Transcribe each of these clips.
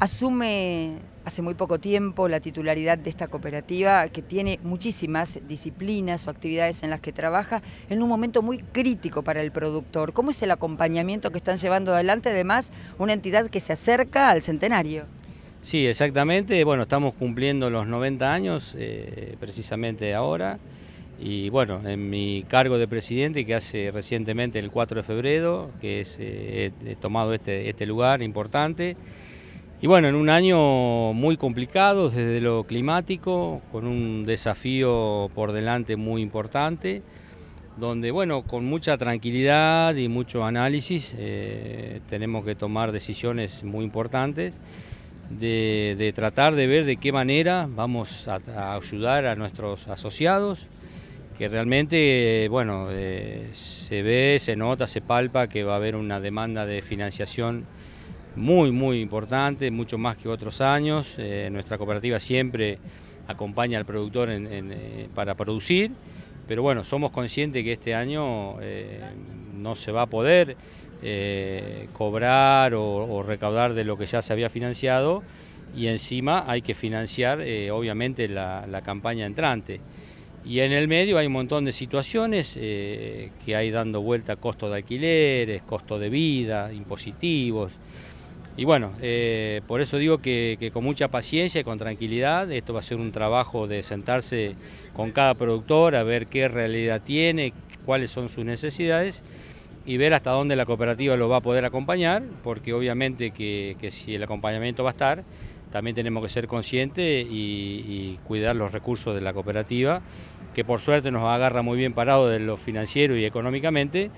Asume hace muy poco tiempo la titularidad de esta cooperativa que tiene muchísimas disciplinas o actividades en las que trabaja en un momento muy crítico para el productor. ¿Cómo es el acompañamiento que están llevando adelante además una entidad que se acerca al centenario? Sí, exactamente. Bueno, estamos cumpliendo los 90 años eh, precisamente ahora. Y bueno, en mi cargo de presidente, que hace recientemente el 4 de febrero, que eh, he, tomado este, este lugar importante. Y bueno, en un año muy complicado desde lo climático, con un desafío por delante muy importante, donde bueno, con mucha tranquilidad y mucho análisis eh, tenemos que tomar decisiones muy importantes. De, tratar de ver de qué manera vamos a ayudar a nuestros asociados, que realmente, bueno, eh, se ve, se nota, se palpa que va a haber una demanda de financiación muy, muy importante, mucho más que otros años. Eh, nuestra cooperativa siempre acompaña al productor eh, para producir, pero bueno, somos conscientes que este año no se va a poder cobrar o, recaudar de lo que ya se había financiado y encima hay que financiar, obviamente, la campaña entrante. Y en el medio hay un montón de situaciones eh, que hay dando vuelta costos de alquileres, costos de vida, impositivos. Y bueno, eh, por eso digo que, que, con mucha paciencia y con tranquilidad, esto va a ser un trabajo de sentarse con cada productor a ver qué realidad tiene, cuáles son sus necesidades y ver hasta dónde la cooperativa lo va a poder acompañar, porque obviamente que, si el acompañamiento va a estar, también tenemos que ser conscientes y, cuidar los recursos de la cooperativa, que por suerte nos agarra muy bien parado de lo financiero y económicamente,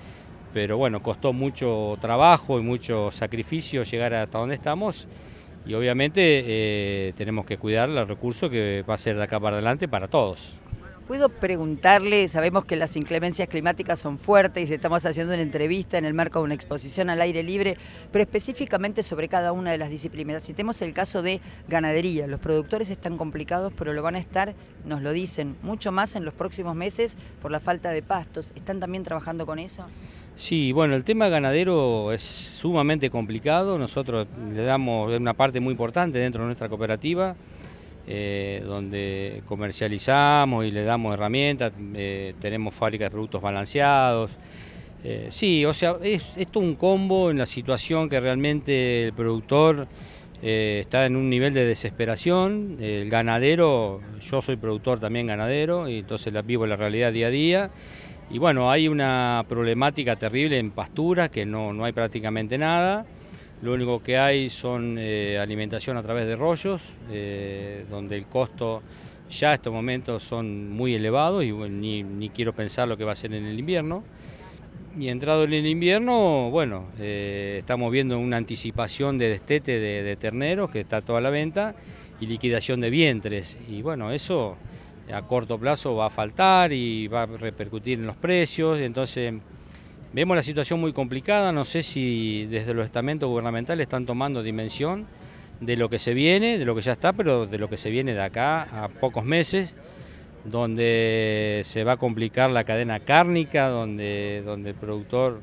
pero bueno, costó mucho trabajo y mucho sacrificio llegar hasta donde estamos y obviamente eh, tenemos que cuidar los recursos que va a ser de acá para adelante para todos. ¿Puedo preguntarle, sabemos que las inclemencias climáticas son fuertes y estamos haciendo una entrevista en el marco de una exposición al aire libre, pero específicamente sobre cada una de las disciplinas? Si tenemos el caso de ganadería, los productores están complicados, pero lo van a estar, nos lo dicen, mucho más en los próximos meses por la falta de pastos. ¿Están también trabajando con eso? Sí, bueno, el tema ganadero es sumamente complicado. Nosotros le damos una parte muy importante dentro de nuestra cooperativa. Eh, donde comercializamos y le damos herramientas, eh, tenemos fábricas de productos balanceados. Eh, sí, o sea, es, esto un combo en la situación que realmente el productor está en un nivel de desesperación, el ganadero, yo soy productor también ganadero, y entonces vivo la realidad día a día. Y bueno, hay una problemática terrible en pastura, que no, no hay prácticamente nada. Lo único que hay son eh, alimentación a través de rollos, eh, donde el costo ya en estos momentos son muy elevados y ni, quiero pensar lo que va a ser en el invierno. Y entrado en el invierno, bueno, eh, estamos viendo una anticipación de destete de, terneros, que está toda la venta, y liquidación de vientres. Y bueno, eso a corto plazo va a faltar y va a repercutir en los precios. Entonces, Vemos la situación muy complicada, no sé si desde los estamentos gubernamentales están tomando dimensión de lo que se viene, de lo que ya está, pero de lo que se viene de acá a pocos meses, donde se va a complicar la cadena cárnica, donde, donde el productor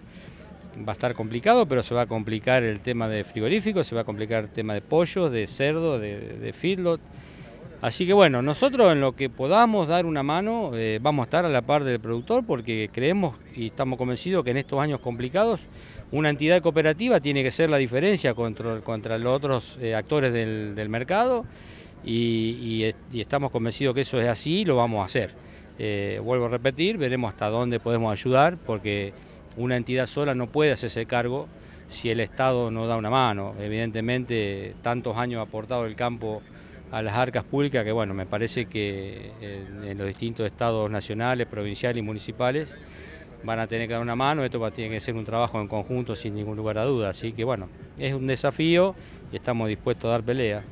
va a estar complicado, pero se va a complicar el tema de frigoríficos, se va a complicar el tema de pollos, de cerdo, de, de feedlot. Así que bueno, nosotros en lo que podamos dar una mano eh, vamos a estar a la par del productor porque creemos y estamos convencidos que en estos años complicados una entidad cooperativa tiene que ser la diferencia contra, contra los otros eh, actores del, mercado y, estamos convencidos que eso es así y lo vamos a hacer. Eh, vuelvo a repetir, veremos hasta dónde podemos ayudar porque una entidad sola no puede hacerse cargo si el Estado no da una mano. Evidentemente, tantos años ha aportado el campo a las arcas públicas, que bueno, me parece que eh, en, los distintos estados nacionales, provinciales y municipales van a tener que dar una mano, esto tiene que ser un trabajo en conjunto sin ningún lugar a duda, así que bueno, es un desafío y estamos dispuestos a dar pelea.